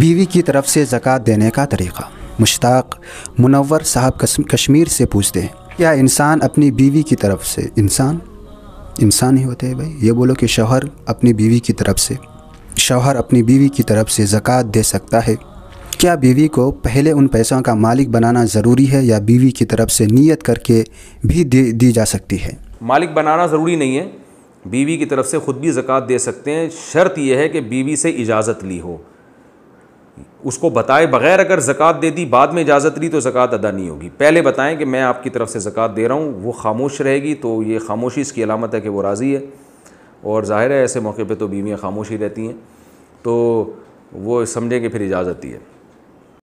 बीवी की तरफ से ज़क़़त देने का तरीक़ा मुश्ताक मुनवर साहब कश्मीर से पूछते हैं क्या इंसान अपनी बीवी की तरफ से इंसान इंसान ही होते हैं भाई ये बोलो कि शौहर अपनी बीवी की तरफ से शौहर अपनी बीवी की तरफ से ज़क़़त दे सकता है क्या बीवी को पहले उन पैसों का मालिक बनाना ज़रूरी है या बीवी की तरफ से नीयत करके भी दे दी जा सकती है मालिक बनाना ज़रूरी नहीं है बीवी की तरफ से ख़ुद भी ज़क़़त दे सकते हैं शर्त यह है कि बीवी से इजाज़त ली हो उसको बताए बगैर अगर ज़क़़त दे दी बाद में इजाज़त ली तो ज़क़़त अदा नहीं होगी पहले बताएं कि मैं आपकी तरफ़ से ज़क़़त दे रहा हूँ वो खामोश रहेगी तो ये खामोशी इसकी अलामत है कि वो राज़ी है और ज़ाहिर है ऐसे मौके पर तो बीवियाँ खामोशी रहती हैं तो वो समझें कि फिर इजाज़त ही है